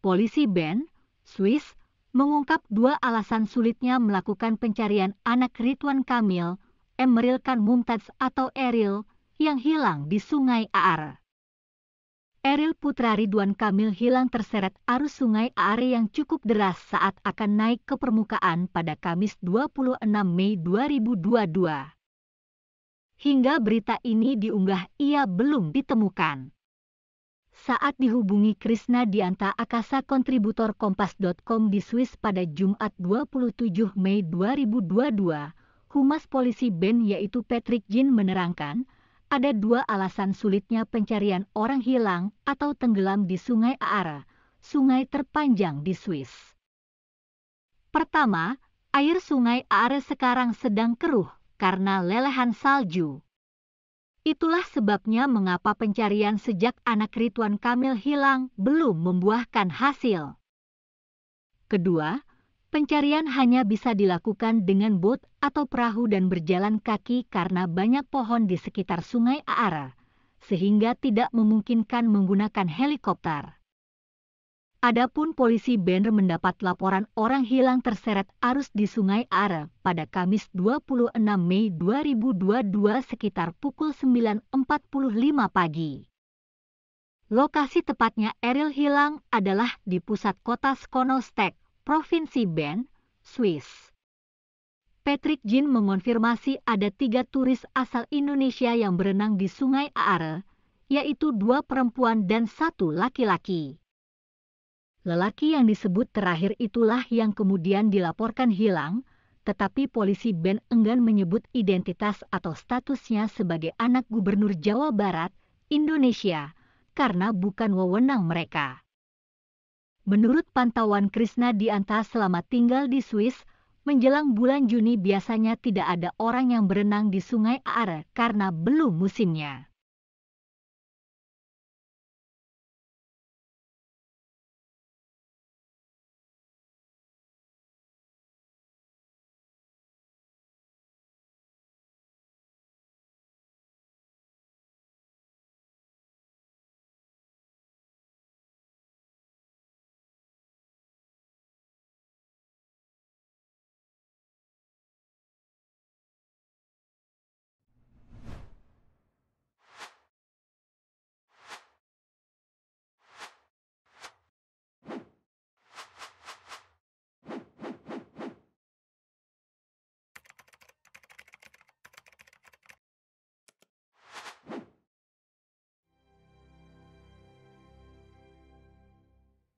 polisi Ben, Swiss, mengungkap dua alasan sulitnya melakukan pencarian anak Ridwan Kamil, Emeril Khan Mumtaz atau Eril, yang hilang di Sungai Aar. Eril putra Ridwan Kamil hilang terseret arus Sungai Aar yang cukup deras saat akan naik ke permukaan pada Kamis 26 Mei 2022. Hingga berita ini diunggah ia belum ditemukan saat dihubungi Krishna Dianta Akasa kontributor Kompas.com di Swiss pada Jumat 27 Mei 2022, Humas Polisi Ben yaitu Patrick Jin menerangkan, ada dua alasan sulitnya pencarian orang hilang atau tenggelam di Sungai Aara, sungai terpanjang di Swiss. Pertama, air sungai Aare sekarang sedang keruh karena lelehan salju. Itulah sebabnya mengapa pencarian sejak anak Ridwan Kamil hilang belum membuahkan hasil. Kedua, pencarian hanya bisa dilakukan dengan bot atau perahu dan berjalan kaki karena banyak pohon di sekitar sungai Aara, sehingga tidak memungkinkan menggunakan helikopter. Adapun polisi Benr mendapat laporan orang hilang terseret arus di Sungai Are pada Kamis 26 Mei 2022 sekitar pukul 9.45 pagi. Lokasi tepatnya Eril hilang adalah di pusat kota Skonostek, Provinsi Ben, Swiss. Patrick Jin mengonfirmasi ada tiga turis asal Indonesia yang berenang di Sungai Are, yaitu dua perempuan dan satu laki-laki. Lelaki yang disebut terakhir itulah yang kemudian dilaporkan hilang, tetapi polisi Ben enggan menyebut identitas atau statusnya sebagai anak gubernur Jawa Barat, Indonesia, karena bukan wewenang mereka. Menurut pantauan Krishna Dianta selama tinggal di Swiss, menjelang bulan Juni biasanya tidak ada orang yang berenang di Sungai Aare karena belum musimnya.